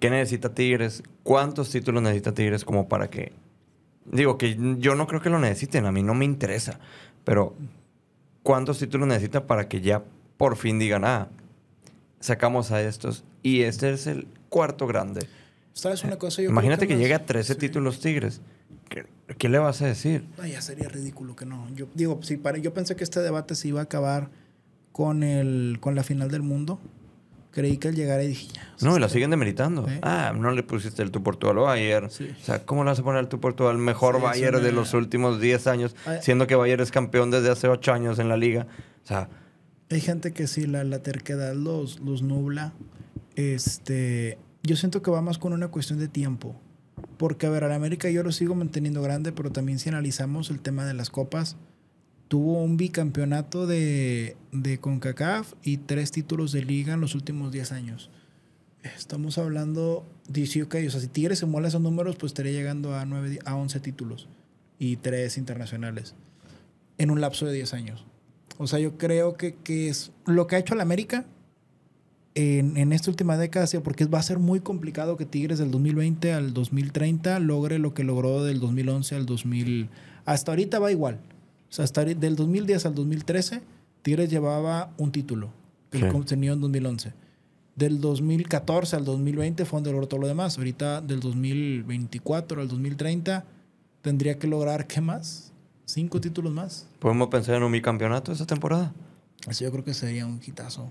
¿Qué necesita Tigres? ¿Cuántos títulos necesita Tigres como para que... Digo que yo no creo que lo necesiten, a mí no me interesa, pero ¿cuántos títulos necesita para que ya por fin digan, ah, sacamos a estos y este es el cuarto grande? ¿Sabes una cosa? Imagínate que, llegue a 13 títulos Tigres. ¿Qué, le vas a decir? Ay, ya sería ridículo que no. Yo digo, si para, yo pensé que este debate se iba a acabar con, el, con la final del mundo creí que al llegar ahí dije, ya. no, y la siguen demeritando. ¿Eh? Ah, no le pusiste el tu Portugal Bayer. O sea, ¿cómo le vas a poner el tu Portugal? mejor Bayer de los últimos 10 años, ah, siendo que Bayer es campeón desde hace 8 años en la liga? O sea. Hay gente que sí, la, la terquedad los, los nubla. Este, yo siento que va más con una cuestión de tiempo. Porque, a ver, al América yo lo sigo manteniendo grande, pero también si analizamos el tema de las copas, tuvo un bicampeonato de, de CONCACAF y tres títulos de liga en los últimos 10 años. Estamos hablando 18, o sea, si Tigres se mola esos números, pues estaría llegando a, 9, a 11 títulos y tres internacionales en un lapso de 10 años. O sea, yo creo que, que es lo que ha hecho la América en, en, esta última década, porque va a ser muy complicado que Tigres del 2020 al 2030 logre lo que logró del 2011 al 2000. Hasta ahorita va igual. O sea, hasta del 2010 al 2013, Tigres llevaba un título que sí. lo en 2011. Del 2014 al 2020 fue donde logró todo lo demás. Ahorita del 2024 al 2030 tendría que lograr, ¿qué más? Cinco títulos más. ¿Podemos pensar en un bicampeonato esa temporada? así yo creo que sería un quitazo